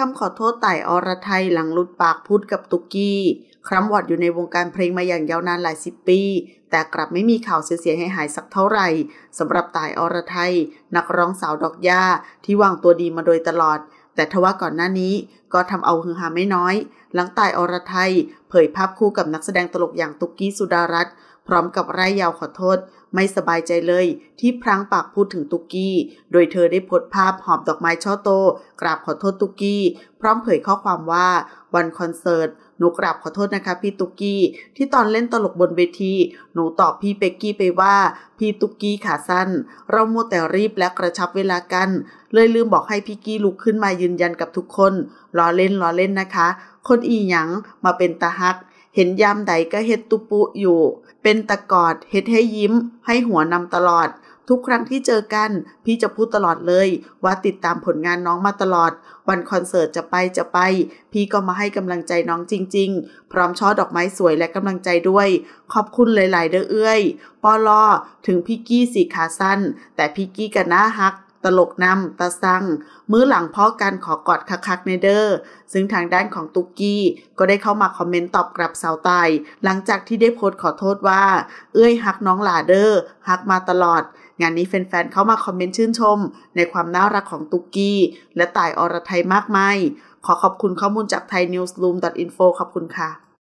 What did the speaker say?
คำขอโทษไต่อรไทยหลังลุดปากพูดกับตุกกี้ คร่ำวอดอยู่ในวงการเพลงมาอย่างยาวนานหลายสิบปี แต่กลับไม่มีข่าวเสียหายหายสักเท่าไหร่สำหรับไต่อรไทย นักร้องสาวดอกย่าที่วางตัวดีมาโดยตลอด แต่ทว่าก่อนหน้านี้ก็ทำเอาฮือฮาไม่น้อย หลังตายอรไทยเผยภาพคู่กับนักแสดงตลกอย่างตุกกี้สุดารัตน์พร้อมกับไร้ยาวขอโทษ ไม่สบายใจเลย ที่พรังปากพูดถึงตุกกี้ โดยเธอได้โพสต์ภาพหอบดอกไม้ช่อโตกราบขอโทษตุกกี้พร้อมเผยข้อความว่าวันคอนเสิร์ตหนูกราบขอโทษนะคะ พี่ตุกกี้ ที่ตอนเล่นตลกบนเวที หนูตอบพี่เป็กกี้ไปว่า พี่ตุกกี้ขาสั้น เราโมแต่รีบและกระชับเวลากัน เลยลืมบอกให้พี่กี้ลุกขึ้นมายืนยันกับทุกคนล้อเล่นล้อเล่นนะคะ คนอีหยังมาเป็นตาฮัก เห็นยามใดก็เฮ็ดตุปุอยู่ เป็นตะกอดเฮ็ดให้ยิ้ม ให้หัวนำตลอด ทุกครั้งที่เจอกันพี่จะพูดตลอดเลย ว่าติดตามผลงานน้องมาตลอด วันคอนเสิร์ตจะไปจะไป พี่ก็มาให้กำลังใจน้องจริง ๆ พร้อมช่อดอกไม้สวยและกำลังใจด้วย ขอบคุณหลายๆเด้อเอ้ยปอลอถึงพี่กี้สีขาสั้น แต่พี่กี้กันหน้าฮักตลกนำตาซังมื้อหลังพ่อกันขอกอดคักกในเดอร์ ซึ่งทางด้านของตุกกี้ ก็ได้เข้ามาคอมเมนต์ตอบกลับสาวไตหลังจากที่ได้โพสต์ขอโทษว่าเอ้ยฮักน้องหลาเดอร์ฮักมาตลอด งานนี้แฟนๆเข้ามาคอมเมนต์ชื่นชม ในความน่ารักของตุกกี้ และต่ายอรไทยมากมายขอขอบคุณข้อมูลจากไทยนิวส์ลูมดอทอินโฟขอบคุณค่ะ